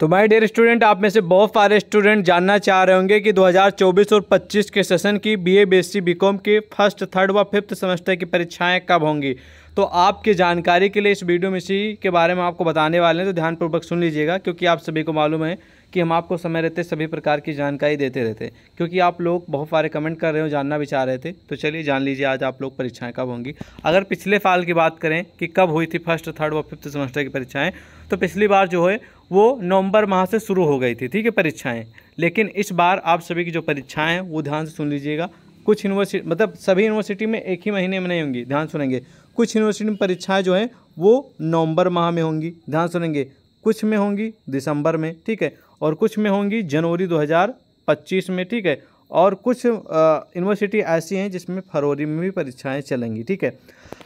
तो my dear student आप में से बहुत सारे स्टूडेंट जानना चाह रहे होंगे कि 2024 और 25 के सेशन की बीए बीएससी बीकॉम के फर्स्ट थर्ड व फिफ्थ सेमेस्टर की परीक्षाएं कब होंगी तो आपकी जानकारी के लिए इस वीडियो में इसी के बारे में आपको बताने वाले हैं तो ध्यानपूर्वक सुन लीजिएगा क्योंकि आप सभी को मालूम है कि हम आपको समय रहते सभी प्रकार की जानकारी देते रहते क्योंकि आप लोग बहुत सारे कमेंट कर रहे हो जानना भी चाह रहे थे तो चलिए जान लीजिए आज आप लोग परीक्षाएँ कब होंगी अगर पिछले साल की बात करें कि कब हुई थी फर्स्ट थर्ड व फिफ्थ सेमेस्टर की परीक्षाएँ तो पिछली बार जो है वो नवंबर माह से शुरू हो गई थी ठीक है परीक्षाएँ लेकिन इस बार आप सभी की जो परीक्षाएँ हैं वो ध्यान से सुन लीजिएगा कुछ यूनिवर्सिटी मतलब सभी यूनिवर्सिटी में एक ही महीने में नहीं होंगी ध्यान सुनेंगे कुछ यूनिवर्सिटी में परीक्षाएं जो हैं वो नवंबर माह में होंगी ध्यान सुनेंगे कुछ में होंगी दिसंबर में ठीक है और कुछ में होंगी जनवरी 2025 में ठीक है और कुछ यूनिवर्सिटी ऐसी हैं जिसमें फरवरी में भी परीक्षाएं चलेंगी ठीक है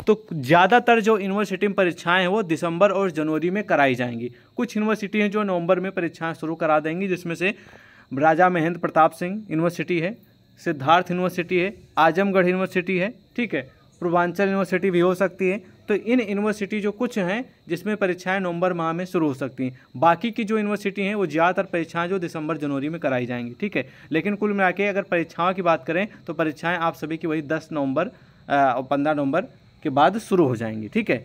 तो ज़्यादातर जो यूनिवर्सिटी में परीक्षाएं हैं वो दिसंबर और जनवरी में कराई जाएंगी कुछ यूनिवर्सिटी हैं जो नवंबर में परीक्षाएं शुरू करा देंगी जिसमें से राजा महेंद्र प्रताप सिंह यूनिवर्सिटी है सिद्धार्थ यूनिवर्सिटी है आजमगढ़ यूनिवर्सिटी है ठीक है पूर्वांचल यूनिवर्सिटी भी हो सकती है तो इन यूनिवर्सिटी जो कुछ हैं जिसमें परीक्षाएं नवंबर माह में शुरू हो सकती हैं बाकी की जो यूनिवर्सिटी हैं वो ज़्यादातर परीक्षाएं जो दिसंबर जनवरी में कराई जाएंगी ठीक है लेकिन कुल मिला अगर परीक्षाओं की बात करें तो परीक्षाएं आप सभी की वही दस नवंबर और पंद्रह नवंबर के बाद शुरू हो जाएंगी ठीक है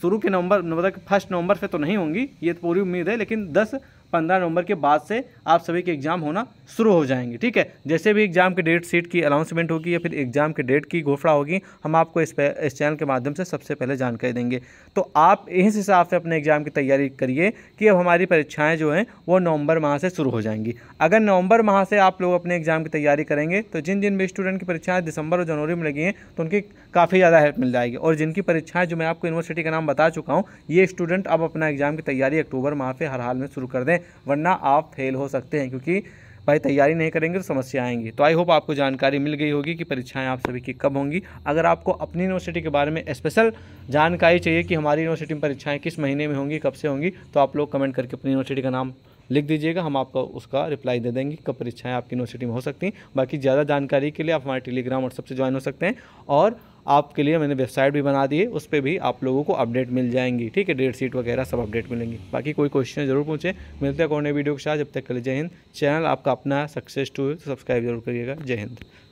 शुरू के नवंबर मतलब फर्स्ट नवंबर से तो नहीं होंगी ये तो पूरी उम्मीद है लेकिन दस पंद्रह नवंबर के बाद से आप सभी के एग्ज़ाम होना शुरू हो जाएंगे ठीक है जैसे भी एग्ज़ाम के डेट सीट की अनाउंसमेंट होगी या फिर एग्ज़ाम के डेट की घोषणा होगी हम आपको इस इस चैनल के माध्यम से सबसे पहले जानकारी देंगे तो आप इस हिसाब से अपने एग्ज़ाम की तैयारी करिए कि अब हमारी परीक्षाएँ जो हैं वो नवंबर माह से शुरू हो जाएंगी अगर नवंबर माह से आप लोग अपने एग्ज़ाम की तैयारी करेंगे तो जिन जिन भी स्टूडेंट की परीक्षाएँ दिसंबर और जनवरी में लगी हैं तो उनकी काफ़ी ज़्यादा हेल्प मिल जाएगी और जिनकी परीक्षाएँ जो मैं आपको यूनिवर्सिटी का नाम बता चुका हूँ ये स्टूडेंट अब अपना एग्ज़ाम की तैयारी अक्टूबर माह से हर हाल में शुरू कर दें वरना आप फेल हो सकते हैं क्योंकि भाई तैयारी नहीं करेंगे तो समस्या आएंगी तो आई होप आपको जानकारी मिल गई होगी कि परीक्षाएं आप सभी की कब होंगी अगर आपको अपनी यूनिवर्सिटी के बारे में स्पेशल जानकारी चाहिए कि हमारी यूनिवर्सिटी में परीक्षाएं किस महीने में होंगी कब से होंगी तो आप लोग कमेंट करके अपनी यूनिवर्सिटी का नाम लिख दीजिएगा हम आपको उसका रिप्लाई दे देंगे कब परीक्षाएं आपकी यूनिवर्सिटी में हो सकती हैं बाकी ज़्यादा जानकारी के लिए आप हमारे टेलीग्राम व्हाट्सअप से ज्वाइन हो सकते हैं और आपके लिए मैंने वेबसाइट भी बना दी है उस पर भी आप लोगों को अपडेट मिल जाएंगी ठीक है डेट सीट वगैरह सब अपडेट मिलेंगी बाकी कोई क्वेश्चन जरूर पूछें मिलते हैं कौन वीडियो के साथ जब तक कर जय हिंद चैनल आपका अपना सक्सेस टू सब्सक्राइब जरूर करिएगा जय हिंद